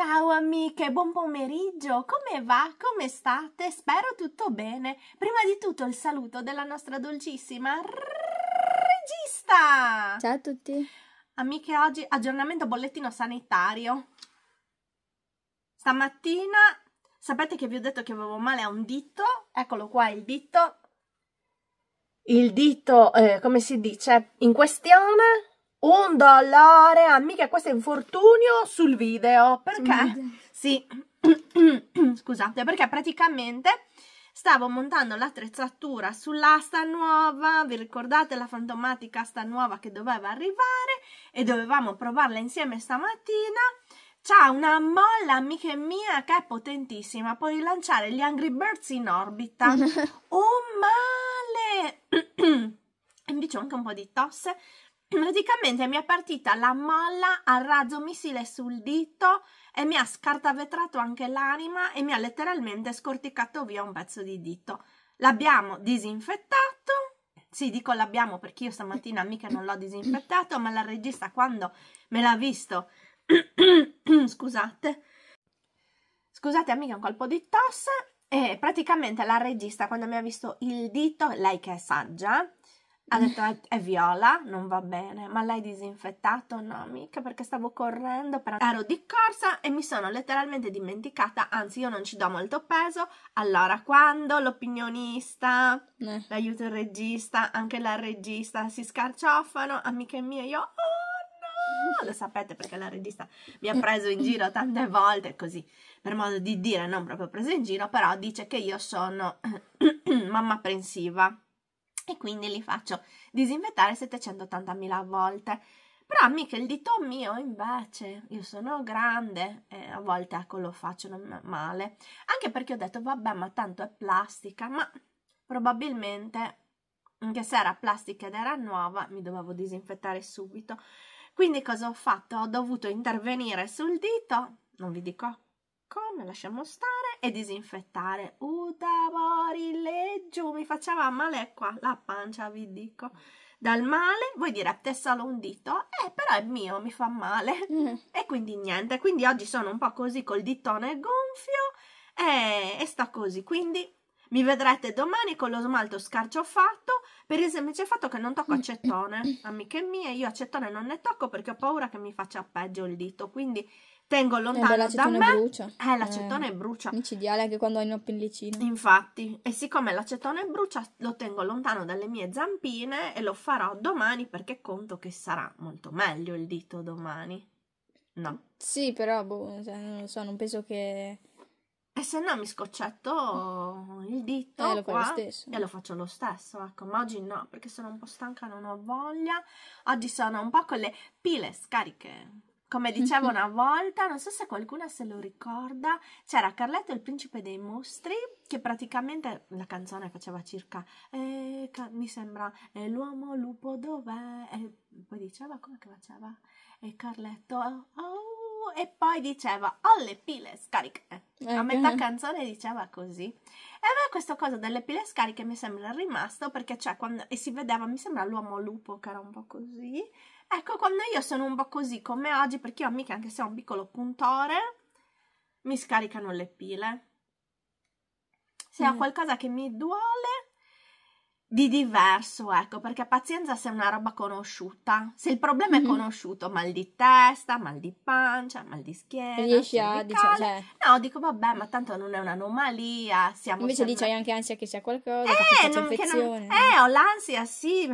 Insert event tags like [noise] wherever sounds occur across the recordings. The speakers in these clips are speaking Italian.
Ciao amiche, buon pomeriggio, come va? Come state? Spero tutto bene. Prima di tutto il saluto della nostra dolcissima regista. Ciao a tutti. Amiche, oggi aggiornamento bollettino sanitario. Stamattina sapete che vi ho detto che avevo male a un dito? Eccolo qua il dito. Il dito, eh, come si dice, in questione un dollaro amica, ah, questo è infortunio sul video perché sì [coughs] scusate perché praticamente stavo montando l'attrezzatura sull'asta nuova vi ricordate la fantomatica asta nuova che doveva arrivare e dovevamo provarla insieme stamattina c'ha una molla amica mia che è potentissima puoi rilanciare gli Angry Birds in orbita oh [laughs] male [coughs] invece ho anche un po' di tosse praticamente mi è partita la molla al razzo missile sul dito e mi ha scartavetrato anche l'anima e mi ha letteralmente scorticato via un pezzo di dito. L'abbiamo disinfettato. Sì, dico l'abbiamo perché io stamattina mica non l'ho disinfettato, ma la regista quando me l'ha visto, [clears throat] scusate, scusate amica un colpo di tosse, e praticamente la regista quando mi ha visto il dito, lei che è saggia, ha detto è, è, viola, non va bene, ma l'hai disinfettato? No, mica perché stavo correndo, per... ero di corsa e mi sono letteralmente dimenticata, anzi io non ci do molto peso, allora quando l'opinionista, eh. l'aiuto il regista, anche la regista si scarciofano, amiche mie, io... Oh! No, [laughs] lo sapete perché la regista mi ha preso in giro tante volte, così per modo di dire, non proprio preso in giro, però dice che io sono [clears throat] mamma pensiva e quindi li faccio disinfettare 780.000 volte. Però mica il dito mio invece, io sono grande e a volte ecco lo faccio male, anche perché ho detto vabbè ma tanto è plastica, ma probabilmente anche se era plastica ed era nuova mi dovevo disinfettare subito. Quindi cosa ho fatto? Ho dovuto intervenire sul dito, non vi dico come, lasciamo stare e disinfettare. Utamori leggiù, mi faceva male qua, la pancia vi dico. Dal male, vuoi voi te solo un dito, eh però è mio, mi fa male. Mm. E quindi niente, quindi oggi sono un po' così col dittone gonfio e, e sto così. Quindi mi vedrete domani con lo smalto scarciofatto per il semplice fatto che non tocco mm. acetone. Amiche mie, io acetone non ne tocco perché ho paura che mi faccia peggio il dito, quindi tengo lontano eh, beh, da me. Brucia. Eh, l'acetone eh, brucia. Micidiale anche quando hai una pellicina. Infatti, e siccome l'acetone brucia, lo tengo lontano dalle mie zampine e lo farò domani perché conto che sarà molto meglio il dito domani. No. Sì, però boh, cioè, non lo so, non penso che e se no mi scoccetto il dito eh, lo qua, lo e lo faccio lo stesso, ecco, ma oggi no, perché sono un po' stanca, non ho voglia. Oggi sono un po' con le pile scariche. Come dicevo mm-hmm. una volta, non so se qualcuno se lo ricorda, c'era Carletto il principe dei mostri che praticamente la canzone faceva circa, eh, mi sembra, eh, l'uomo lupo dov'è? E poi diceva come che faceva? E Carletto, oh, e poi diceva, ho le pile scariche. Eh, eh, a metà eh. canzone diceva così. E a me questa cosa delle pile scariche mi sembra rimasto perché cioè quando, e si vedeva, mi sembra l'uomo lupo che era un po' così Ecco, quando io sono un po' così come oggi, perché io mica, anche se ho un piccolo puntore, mi scaricano le pile. Se mm. ho qualcosa che mi duole, di diverso, ecco, perché pazienza se è una roba conosciuta, se il problema mm-hmm. è mm. conosciuto, mal di testa, mal di pancia, mal di schiena, riesci a diciamo, cioè... no, dico vabbè, ma tanto non è un'anomalia, siamo Invece sempre... dici hai anche ansia che sia qualcosa, eh, che non, che non... eh, ho l'ansia, sì,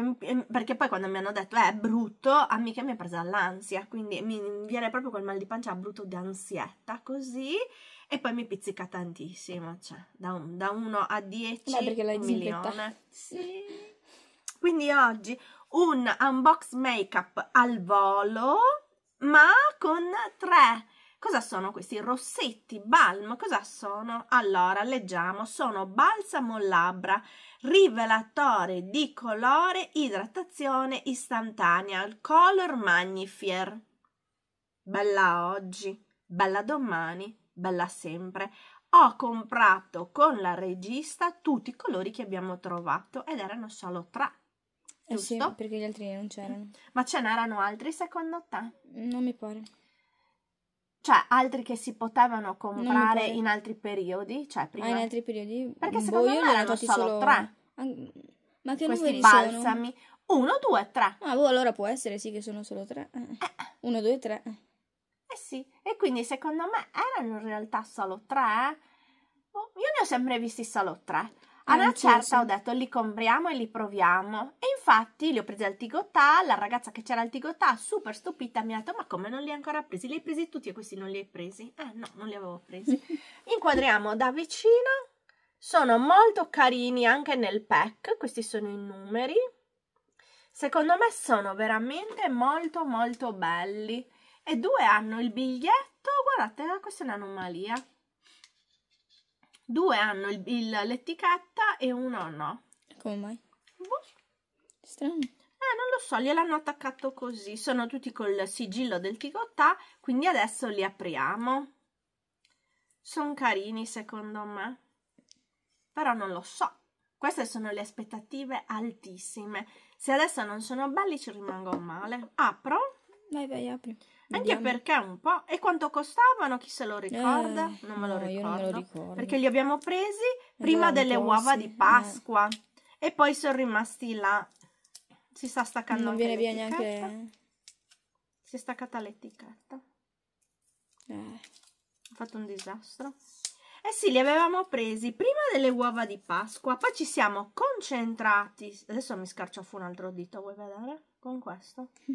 perché poi quando mi hanno detto eh, è brutto, a me che mi è presa l'ansia, quindi mi viene proprio quel mal di pancia brutto di ansietta, così e poi mi pizzica tantissimo, cioè da, un, 1 a 10 milioni. Sì. Quindi oggi un unbox make-up al volo, ma con tre. Cosa sono questi rossetti balm? Cosa sono? Allora, leggiamo. Sono balsamo labbra, rivelatore di colore, idratazione istantanea, Color Magnifier. Bella oggi, bella domani, bella sempre, ho comprato con la regista tutti i colori che abbiamo trovato ed erano solo tre. Eh sì, perché gli altri non c'erano. Ma ce n'erano altri secondo te? Non mi pare. Cioè, altri che si potevano comprare in altri periodi? Cioè, prima... Ah, in altri periodi? Perché boh, secondo boh, me erano solo, solo tre. Ma che Questi balsami. Sono? Uno, due, tre. Ah, boh, allora può essere sì che sono solo tre. Eh. eh. Uno, due, tre. Eh. Eh sì, e quindi secondo me erano in realtà solo tre. Eh. Oh, io ne ho sempre visti solo tre. A eh, una certa ho detto li compriamo e li proviamo. E infatti li ho presi al Tigotà, la ragazza che c'era al Tigotà, super stupita, mi ha detto ma come non li hai ancora presi? Li hai presi tutti e questi non li hai presi? Eh no, non li avevo presi. [laughs] Inquadriamo da vicino, sono molto carini anche nel pack, questi sono i numeri. Secondo me sono veramente molto molto belli e due hanno il biglietto, guardate, eh, questa è un'anomalia. Due hanno l'etichetta e uno no. Come mai? Boh. Strano. Eh, non lo so, gliel'hanno attaccato così. Sono tutti col sigillo del Tigottà, quindi adesso li apriamo. Sono carini secondo me, però non lo so. Queste sono le aspettative altissime. Se adesso non sono belli ci rimango male. Apro. Vai, vai, apri. Anche perché un po'. E quanto costavano? Chi se lo eh, ricorda? Eh, non, me lo no, ricordo, non lo ricordo. Perché li abbiamo presi prima esatto, delle uova sì, di eh. Pasqua. Eh. E poi sono rimasti là. Si sta staccando Non viene via neanche... Si è staccata l'etichetta. Eh. Ho fatto un disastro. Eh sì, li avevamo presi prima delle uova di Pasqua, poi ci siamo concentrati. Adesso mi scarciò fu un altro dito, vuoi vedere? Con questo. [laughs]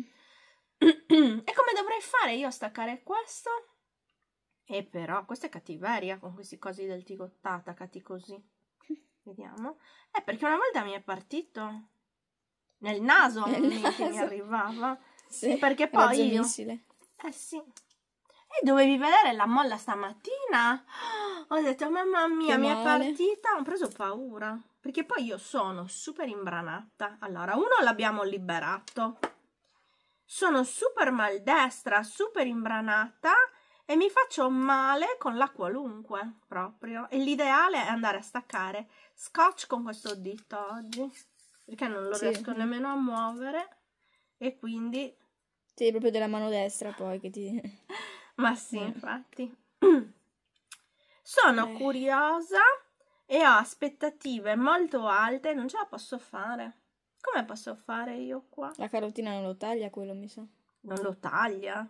[clears throat] e come dovrei fare io a staccare questo? E però, questa è cattiveria con questi cosi del Tico attaccati così. [laughs] Vediamo. Eh, perché una volta mi è partito nel naso, nel naso. mi arrivava. [laughs] Sì, perché poi io... Eh sì. E dovevi vedere la molla stamattina? [gasps] Ho detto, mamma mia, mi è partita. Ho preso paura. Perché poi io sono super imbranata. Allora, uno l'abbiamo liberato sono super maldestra, super imbranata e mi faccio male con la qualunque proprio. E l'ideale è andare a staccare scotch con questo dito oggi, perché non lo sì. riesco nemmeno a muovere e quindi... Ti sì, proprio della mano destra poi che ti... [laughs] Ma sì, eh. infatti. [clears throat] Sono eh. curiosa e ho aspettative molto alte, non ce la posso fare. Come posso fare io qua? La carotina non lo taglia quello, mi sa. Non lo taglia?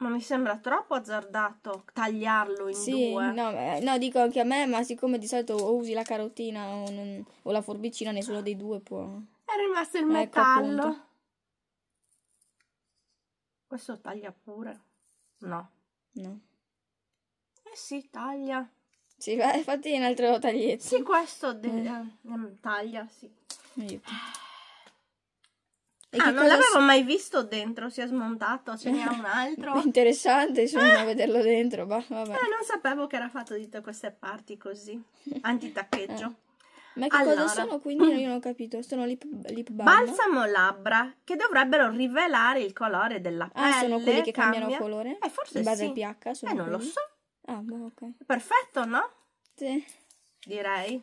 Ma mi sembra troppo azzardato tagliarlo in sì, due. No, eh, no, dico anche a me, ma siccome di solito o usi la carotina o, non, o la forbicina, nessuno dei due può. È rimasto il ecco, metallo. Ecco, Questo taglia pure? No. No. Eh sì, taglia. Sì, [laughs] infatti è un altro taglietto. Sì, questo de- mm. Eh, taglia, sì. Aiuto. Ah, non l'avevo si... mai visto dentro, si è smontato, ce n'è un altro. [laughs] Interessante, insomma, ah. vederlo dentro, Ma vabbè. Eh, non sapevo che era fatto di tutte queste parti così, [laughs] antitaccheggio. Eh. Ma che allora. cosa sono quindi? [clears throat] Io non ho capito. Sono lip, lip balm. Balsamo labbra che dovrebbero rivelare il colore della pelle. Ah, sono quelli che cambia. cambiano colore? Eh, forse in base sì. pH sono Eh, non quelli. lo so. Ah, boh, ok. Perfetto, no? Sì. Direi.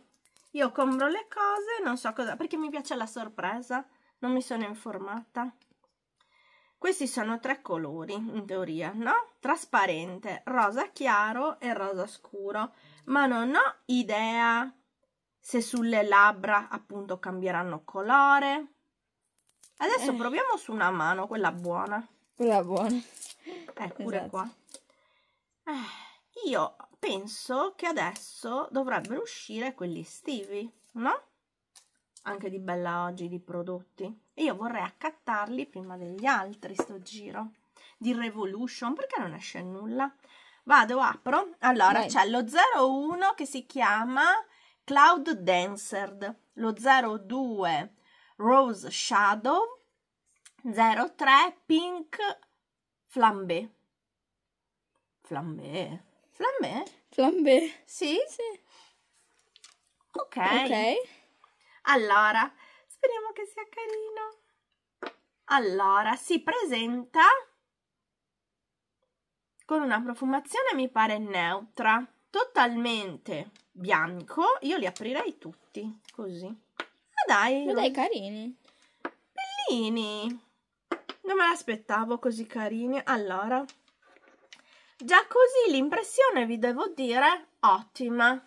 Io compro le cose, non so cosa, perché mi piace la sorpresa, non mi sono informata. Questi sono tre colori, in teoria, no? Trasparente, rosa chiaro e rosa scuro, ma non ho idea se sulle labbra appunto cambieranno colore. Adesso eh. proviamo su una mano, quella buona. Quella buona. eccola eh, esatto. qua. Eh io penso che adesso dovrebbero uscire quelli estivi, no? Anche di Bella Oggi di prodotti. E io vorrei accattarli prima degli altri sto giro. Di Revolution, perché non esce nulla? Vado, apro. Allora, c'è lo 01 che si chiama Cloud Dancer, lo 02 Rose Shadow, 03 Pink Flambé. Flambé. Flambé? Flambé. Sì? Sì. Ok. Ok. Allora, speriamo che sia carino. Allora, si presenta con una profumazione mi pare neutra, totalmente bianco. Io li aprirei tutti, così. Ma dai. Ma dai, carini. Bellini. Non me l'aspettavo così carini. Allora, Già così l'impressione, vi devo dire, ottima.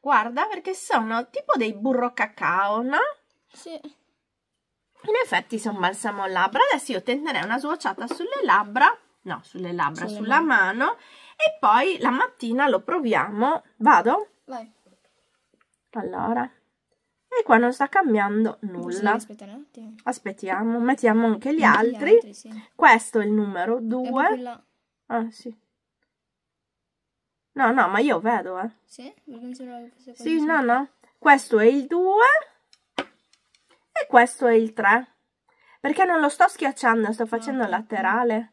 Guarda, perché sono tipo dei burro cacao, no? Sì. In effetti sono balsamo a labbra. Adesso io tenderei una sbocciata sulle labbra, no, sulle labbra, sulle sulla mani. mano. E poi la mattina lo proviamo. Vado? Vai. Allora. E qua non sta cambiando nulla. un attimo Aspettiamo, mettiamo anche gli anche altri. Gli altri sì. Questo è il numero 2. Ah, sì. No, no, ma io vedo, eh. Sì? che fosse Sì, no, no. Questo è il 2 e questo è il 3. Perché non lo sto schiacciando, sto facendo okay. laterale.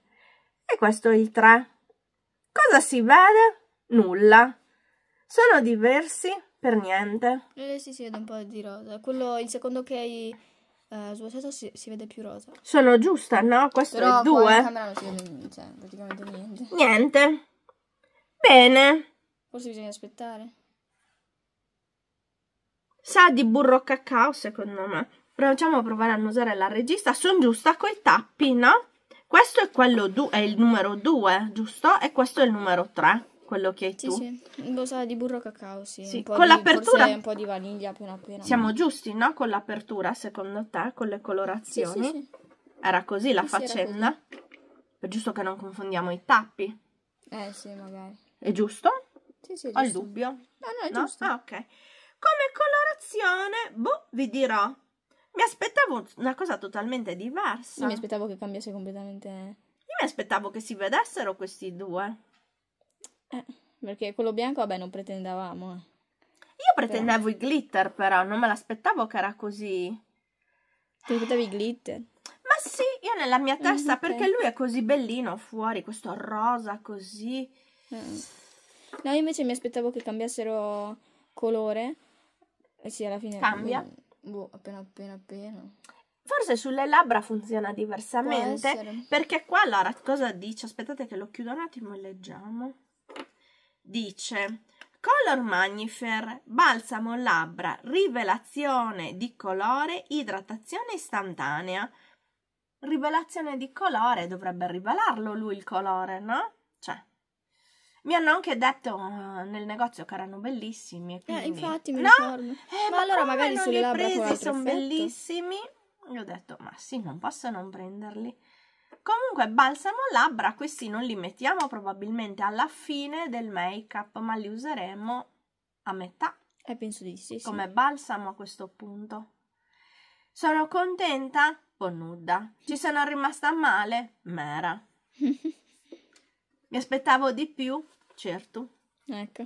E questo è il 3. Cosa si vede? Nulla. Sono diversi per niente. Eh, sì, si vede un po' di rosa. Quello, il secondo che hai eh, svuotato si, si, vede più rosa. Sono giusta, no? Questo Però è 2. Però non si vede cioè, praticamente niente. Niente. Bene. Forse bisogna aspettare. Sa di burro cacao, secondo me. Proviamo a provare a usare la regista. Sono giusta coi tappi, no? Questo è quello du- è il numero 2, giusto? E questo è il numero 3, quello che hai sì, tu. Sì, lo sa di burro cacao, sì. sì. Con l'apertura... un po' di vaniglia appena appena. Siamo giusti, no? Con l'apertura, secondo te? Con le colorazioni? Sì, sì, era così la faccenda? Così. È giusto che non confondiamo i tappi. Eh sì, magari. È giusto? Sì, sì, Ho il dubbio. No, no, è no? giusto. Ah, ok. Come colorazione, boh, vi dirò. Mi aspettavo una cosa totalmente diversa. Io mi aspettavo che cambiasse completamente... Io mi aspettavo che si vedessero questi due. Eh, perché quello bianco, vabbè, non pretendavamo. Eh. Io pretendevo però... i glitter, però. Non me l'aspettavo che era così... Ti aspettavi i glitter? Ma sì, io nella mia testa, mm, okay. perché lui è così bellino fuori, questo rosa così eh. No, io invece mi aspettavo che cambiassero colore. E sì, alla fine... Cambia? Boh, appena appena appena. Forse sulle labbra funziona diversamente. Perché qua, allora, cosa dice? Aspettate che lo chiudo un attimo e leggiamo. Dice... Color Magnifer, balsamo labbra, rivelazione di colore, idratazione istantanea. Rivelazione di colore, dovrebbe rivelarlo lui il colore, no? Mi hanno anche detto uh, nel negozio che erano bellissimi. Eh, quindi... Eh, infatti, mi no? ricordo. Eh, ma, ma allora magari sulle labbra presi, sono bellissimi. Gli ho detto, ma sì, non posso non prenderli. Comunque, balsamo labbra, questi non li mettiamo probabilmente alla fine del make-up, ma li useremo a metà. Eh, penso di sì. Come sì. balsamo a questo punto. Sono contenta? Bonnuda. Ci sono rimasta male? Mera. [laughs] Mi aspettavo di più, certo. Ecco.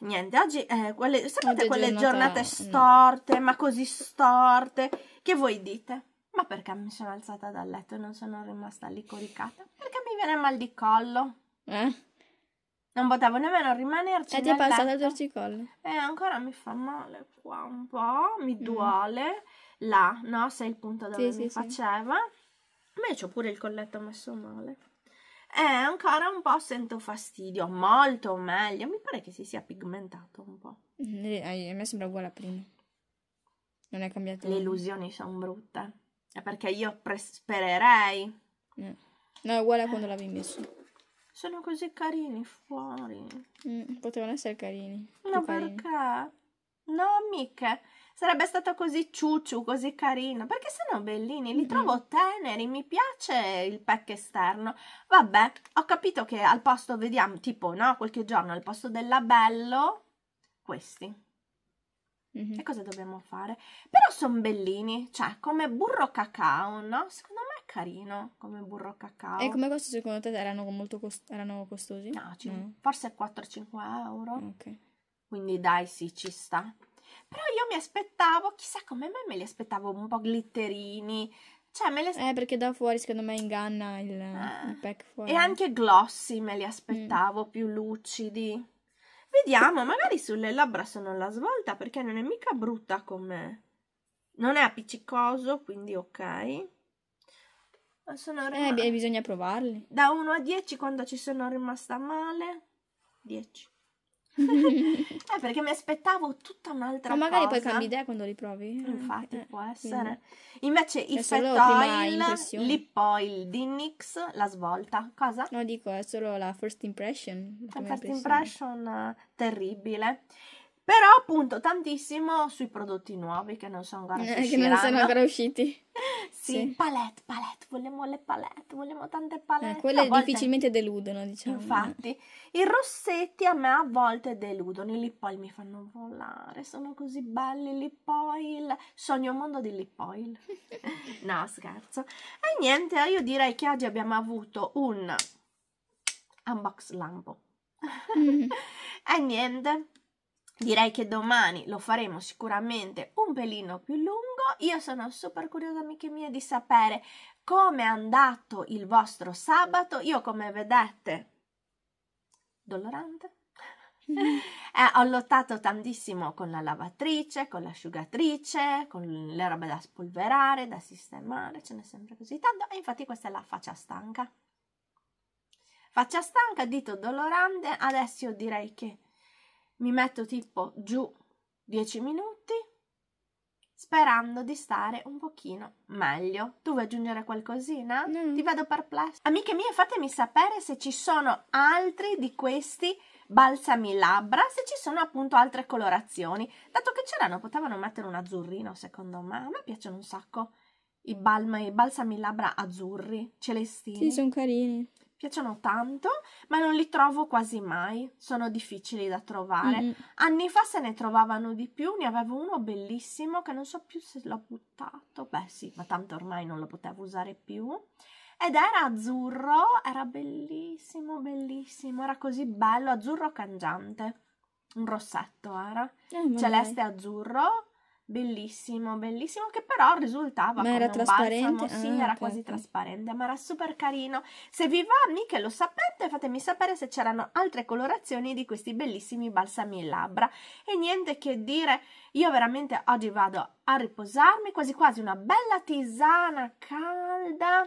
Niente, oggi, eh, quelle, sapete oggi quelle giornata... giornate storte, no. ma così storte, che voi dite? Ma perché mi sono alzata dal letto e non sono rimasta lì coricata? Perché mi viene mal di collo? Eh? Non potevo nemmeno rimanerci. E cioè, ti è passato il torcicollo. E ancora mi fa male qua un po', mi mm. duole. Mm. Là, no? Sei il punto dove sì, mi sì, faceva. Sì. Ma io ho pure il colletto messo male e eh, ancora un po' sento fastidio, molto meglio. Mi pare che si sia pigmentato un po'. Mm, eh, a me sembra uguale a prima. Non è cambiato. Le illusioni sono brutte. È perché io pres- spererei. Mm. No. è uguale a quando l'avevi messo. Sono così carini fuori. Mm, potevano essere carini. No, perché? Carini. No, mica sarebbe stato così ciucciu, così carino, perché sono bellini, li trovo teneri, mi piace il pack esterno. Vabbè, ho capito che al posto, vediamo, tipo, no, qualche giorno al posto del labello, questi. Mm -hmm. E cosa dobbiamo fare? Però sono bellini, cioè come burro cacao, no? Secondo me è carino come burro cacao. E come costo secondo te erano molto cost erano costosi? No, mm. forse 4-5 euro. Ok. Quindi dai, sì, ci sta. Però io mi aspettavo, chissà come mai me li aspettavo un po' glitterini. Cioè, me li Eh, perché da fuori secondo me inganna il, ah. il pack fuori. E anche glossy me li aspettavo, mm. più lucidi. Vediamo, magari sulle labbra sono la svolta perché non è mica brutta come... Non è appiccicoso, quindi ok. Ma sono eh, rimasta... Eh, bisogna provarli. Da 1 a 10 quando ci sono rimasta male? 10. [laughs] eh, perché mi aspettavo tutta un'altra cosa. Ma magari cosa. poi cambi idea quando li provi. Infatti, eh, può essere. Quindi. Invece, il cioè, Effect Oil, Lip Oil di NYX, la svolta. Cosa? No, dico, è solo la first impression. La first impression, impression eh, terribile. Però appunto tantissimo sui prodotti nuovi che non sono ancora, [laughs] eh, non sono ancora usciti. [laughs] Sì, palette, palette, vogliamo le palette, vogliamo tante palette. Eh, quelle volte... difficilmente deludono, diciamo. Infatti, i rossetti a me a volte deludono, i lip oil mi fanno volare, sono così belli i lip oil, sogno un mondo di lip oil. [laughs] no, scherzo. E niente, io direi che oggi abbiamo avuto un unbox lampo. Mm. [laughs] e niente, direi che domani lo faremo sicuramente un pelino più lungo io sono super curiosa, amiche mie, di sapere come è andato il vostro sabato. Io, come vedete, dolorante. [laughs] Eh, ho lottato tantissimo con la lavatrice, con l'asciugatrice, con le robe da spolverare, da sistemare, ce n'è sempre così tanto. E infatti questa è la faccia stanca. Faccia stanca, dito dolorante. Adesso io direi che mi metto tipo giù 10 minuti sperando di stare un pochino meglio. Tu vuoi aggiungere qualcosina? Mm. Ti vedo perplessa. Amiche mie, fatemi sapere se ci sono altri di questi balsami labbra, se ci sono appunto altre colorazioni. Dato che c'erano, potevano mettere un azzurrino, secondo me. A me piacciono un sacco i, balma, i balsami labbra azzurri, celestini. Sì, sono carini piacciono tanto, ma non li trovo quasi mai, sono difficili da trovare. Mm-hmm. Anni fa se ne trovavano di più, ne avevo uno bellissimo che non so più se l'ho buttato, beh sì, ma tanto ormai non lo potevo usare più. Ed era azzurro, era bellissimo, bellissimo, era così bello, azzurro cangiante, un rossetto era, eh, celeste azzurro, Bellissimo, bellissimo, che però risultava ma era trasparente. Balsamo, sì, ah, era okay, quasi trasparente, ma era super carino. Se vi va, amiche, lo sapete, fatemi sapere se c'erano altre colorazioni di questi bellissimi balsami in labbra. E niente che dire, io veramente oggi vado a riposarmi, quasi quasi una bella tisana calda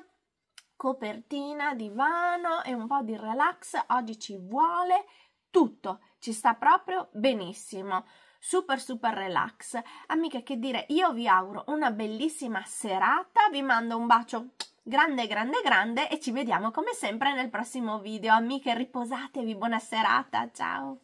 copertina, divano e un po' di relax oggi ci vuole tutto, ci sta proprio benissimo super super relax. Amiche, che dire, io vi auguro una bellissima serata, vi mando un bacio grande grande grande e ci vediamo come sempre nel prossimo video. Amiche, riposatevi, buona serata, ciao!